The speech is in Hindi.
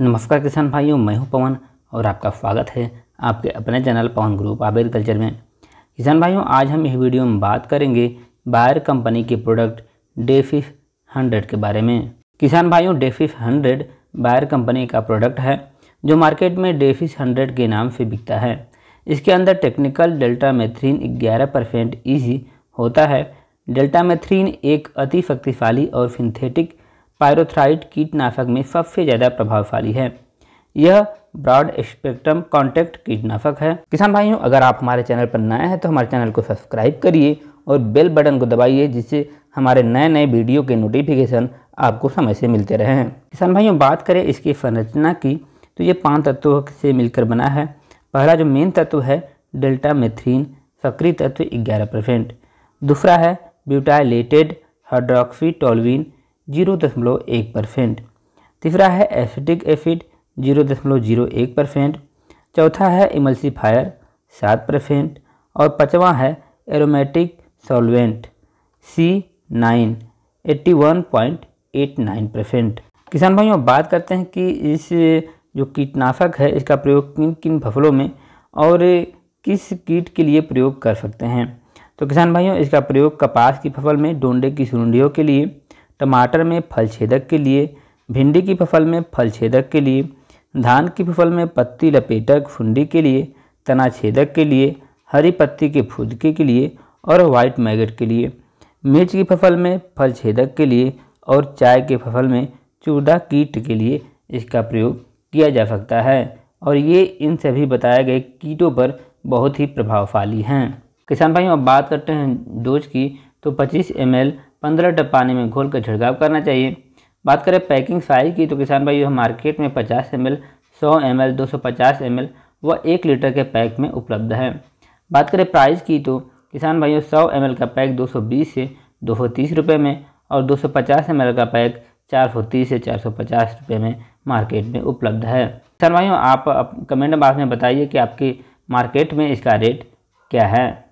नमस्कार किसान भाइयों मैं हूं पवन और आपका स्वागत है आपके अपने चैनल पवन ग्रुप एग्रीकल्चर में किसान भाइयों आज हम इस वीडियो में बात करेंगे बायर कंपनी के प्रोडक्ट डेफिस हंड्रेड के बारे में किसान भाइयों डेफिस हंड्रेड बायर कंपनी का प्रोडक्ट है जो मार्केट में डेफिस हंड्रेड के नाम से बिकता है इसके अंदर टेक्निकल डेल्टा मेथ्रीन ग्यारह परसेंट ईजी होता है डेल्टामेथ्रीन एक अति शक्तिशाली और सिंथेटिक पायरोथ्राइड कीटनाशक में सबसे ज़्यादा प्रभावशाली है यह ब्रॉड स्पेक्ट्रम कॉन्टैक्ट कीटनाशक है किसान भाइयों अगर आप हमारे चैनल पर नए हैं तो हमारे चैनल को सब्सक्राइब करिए और बेल बटन को दबाइए जिससे हमारे नए नए वीडियो के नोटिफिकेशन आपको समय से मिलते रहे हैं किसान भाइयों बात करें इसकी संरचना की तो ये पांच तत्वों से मिलकर बना है पहला जो मेन तत्व है डेल्टा मेथ्रीन सक्रिय तत्व ग्यारह परसेंट दूसरा है ब्यूटाइलेटेड हाइड्रोक्सी टोलविन जीरो दशमलव एक परसेंट तीसरा है एसिटिक एसिड जीरो दशमलव जीरो एक परसेंट चौथा है इमल्सीफायर सात परसेंट और पाँचवा है aromatic solvent C nine eighty one point eight nine percent किसान भाइयों बात करते हैं कि इस जो कीटनाशक है इसका प्रयोग किन किन फसलों में और किस कीट के लिए प्रयोग कर सकते हैं तो किसान भाइयों इसका प्रयोग कपास की फसल में डोंडे की सुरंडियों के लिए टमाटर में फल छेदक के लिए भिंडी की फसल में फल छेदक के लिए धान की फसल में पत्ती लपेटक फुंडी के लिए तना छेदक के लिए हरी पत्ती के फुदके के लिए और वाइट मैगट के लिए मिर्च की फसल में फल छेदक के लिए और चाय के फसल में चूदा कीट के लिए इसका प्रयोग किया जा सकता है और ये इन सभी बताए गए कीटों पर बहुत ही प्रभावशाली हैं किसान भाइयों अब बात करते हैं डोज की तो 25 एम एल पंद्रह टब पानी में घोल कर छिड़काव करना चाहिए बात करें पैकिंग साइज की तो किसान भाई मार्केट में 50 एम एल सौ एम एल दो सौ पचास एम एल व एक लीटर के पैक में उपलब्ध है बात करें प्राइस की तो किसान भाइयों सौ एम का पैक दो से दो सौ रुपये में और दो एम का पैक तीस से पचास रुपये में मार्केट में उपलब्ध है किसान भाइयों आप, आप कमेंट बॉक्स में बताइए कि आपके मार्केट में इसका रेट क्या है